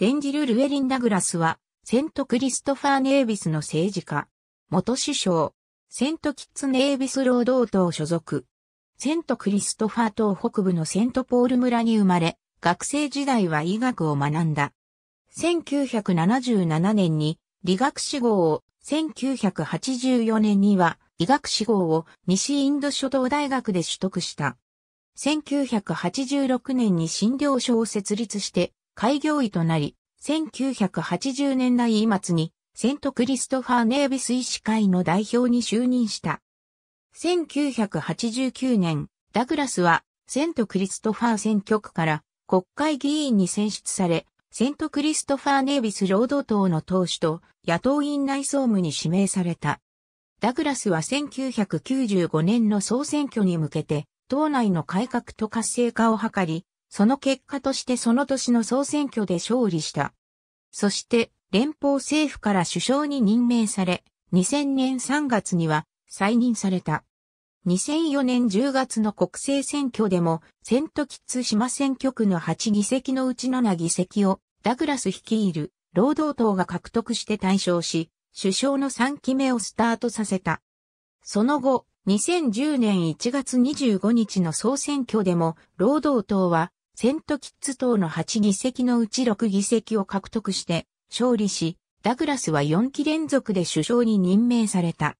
デンジルルエリン・ダグラスは、セント・クリストファー・ネイビスの政治家、元首相、セント・キッツ・ネイビス労働党所属。セント・クリストファー島北部のセント・ポール村に生まれ、学生時代は医学を学んだ。1977年に理学士号を、1984年には医学士号を西インド諸島大学で取得した。1986年に診療所を設立して開業医となり、1980年代末にセントクリストファー・ネービス医師会の代表に就任した。1989年、ダグラスはセントクリストファー選挙区から国会議員に選出され、セントクリストファー・ネービス労働党の党首と野党院内総務に指名された。ダグラスは1995年の総選挙に向けて、党内の改革と活性化を図り、その結果としてその年の総選挙で勝利した。そして、連邦政府から首相に任命され、2000年3月には再任された。2004年10月の国政選挙でも、セントキッツ島選挙区の8議席のうち7議席を、ダグラス率いる労働党が獲得して対象し、首相の3期目をスタートさせた。その後、2010年1月25日の総選挙でも、労働党はセントキッズ島の8議席のうち6議席を獲得して勝利し、ダグラスは4期連続で首相に任命された。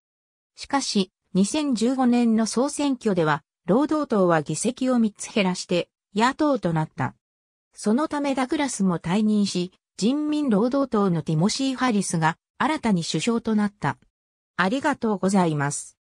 しかし、2015年の総選挙では、労働党は議席を3つ減らして野党となった。そのためダグラスも退任し、人民労働党のティモシー・ハリスが新たに首相となった。ありがとうございます。